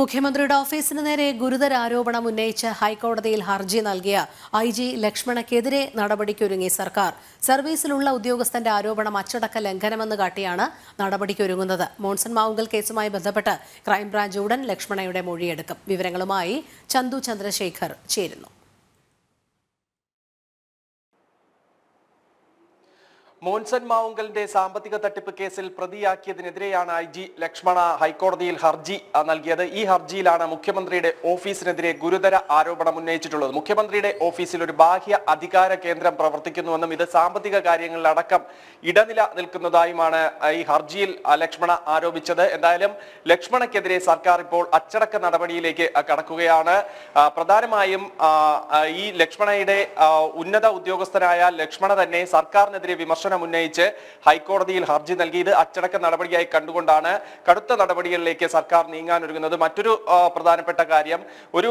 മുഖ്യമന്ത്രിയുടെ ഓഫീസിന് നേരെ ഗുരുതര ആരോപണം ഉന്നയിച്ച് ഹൈക്കോടതിയിൽ ഹർജി നൽകിയ ഐ ജി ലക്ഷ്മണക്കെതിരെ നടപടിക്കൊരുങ്ങി സർക്കാർ സർവീസിലുള്ള ഉദ്യോഗസ്ഥന്റെ ആരോപണം അച്ചടക്ക ലംഘനമെന്ന് കാട്ടിയാണ് നടപടിക്കൊരുങ്ങുന്നത് മോൺസൺ മാവുങ്കൽ കേസുമായി ബന്ധപ്പെട്ട് ക്രൈംബ്രാഞ്ച് ഉടൻ ലക്ഷ്മണയുടെ മൊഴിയെടുക്കും വിവരങ്ങളുമായി ചന്തു ചന്ദ്രശേഖർ ചേരുന്നു മോൻസൺ മാവുങ്കലിന്റെ സാമ്പത്തിക തട്ടിപ്പ് കേസിൽ പ്രതിയാക്കിയതിനെതിരെയാണ് ഐ ജി ലക്ഷ്മണ ഹൈക്കോടതിയിൽ ഹർജി നൽകിയത് ഈ ഹർജിയിലാണ് മുഖ്യമന്ത്രിയുടെ ഓഫീസിനെതിരെ ഗുരുതര ആരോപണം ഉന്നയിച്ചിട്ടുള്ളത് മുഖ്യമന്ത്രിയുടെ ഓഫീസിൽ ഒരു ബാഹ്യ അധികാര കേന്ദ്രം പ്രവർത്തിക്കുന്നുവെന്നും ഇത് സാമ്പത്തിക കാര്യങ്ങളിലടക്കം ഇടനില നിൽക്കുന്നതായുമാണ് ഈ ഹർജിയിൽ ലക്ഷ്മണ ആരോപിച്ചത് എന്തായാലും ലക്ഷ്മണക്കെതിരെ സർക്കാർ ഇപ്പോൾ അച്ചടക്ക നടപടിയിലേക്ക് കടക്കുകയാണ് പ്രധാനമായും ഈ ലക്ഷ്മണയുടെ ഉന്നത ഉദ്യോഗസ്ഥനായ ലക്ഷ്മണ തന്നെ സർക്കാരിനെതിരെ വിമർശനം വിമർശനം ഉന്നയിച്ച് ഹൈക്കോടതിയിൽ ഹർജി ഇത് അച്ചടക്ക നടപടിയായി കണ്ടുകൊണ്ടാണ് കടുത്ത നടപടികളിലേക്ക് സർക്കാർ നീങ്ങാനൊരുങ്ങുന്നത് മറ്റൊരു പ്രധാനപ്പെട്ട കാര്യം ഒരു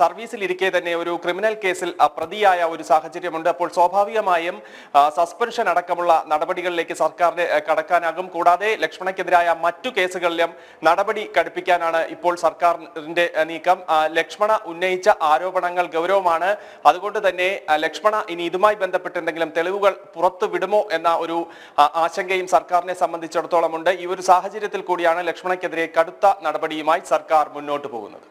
സർവീസിൽ ഇരിക്കെ തന്നെ ഒരു ക്രിമിനൽ കേസിൽ പ്രതിയായ ഒരു സാഹചര്യമുണ്ട് അപ്പോൾ സ്വാഭാവികമായും സസ്പെൻഷൻ അടക്കമുള്ള നടപടികളിലേക്ക് സർക്കാരിന് കടക്കാനാകും കൂടാതെ ലക്ഷ്മണക്കെതിരായ മറ്റു കേസുകളിലും നടപടി കടുപ്പിക്കാനാണ് ഇപ്പോൾ സർക്കാരിന്റെ നീക്കം ലക്ഷ്മണ ഉന്നയിച്ച ആരോപണങ്ങൾ ഗൗരവമാണ് അതുകൊണ്ട് തന്നെ ലക്ഷ്മണ ഇനി ഇതുമായി ബന്ധപ്പെട്ട് എന്തെങ്കിലും തെളിവുകൾ പുറത്തു വിടുമോ എന്ന ഒരു ആശങ്കയും സർക്കാരിനെ സംബന്ധിച്ചിടത്തോളം ഉണ്ട് ഈ ഒരു സാഹചര്യത്തിൽ കൂടിയാണ് ലക്ഷ്മണക്കെതിരെ കടുത്ത നടപടിയുമായി സർക്കാർ മുന്നോട്ട് പോകുന്നത്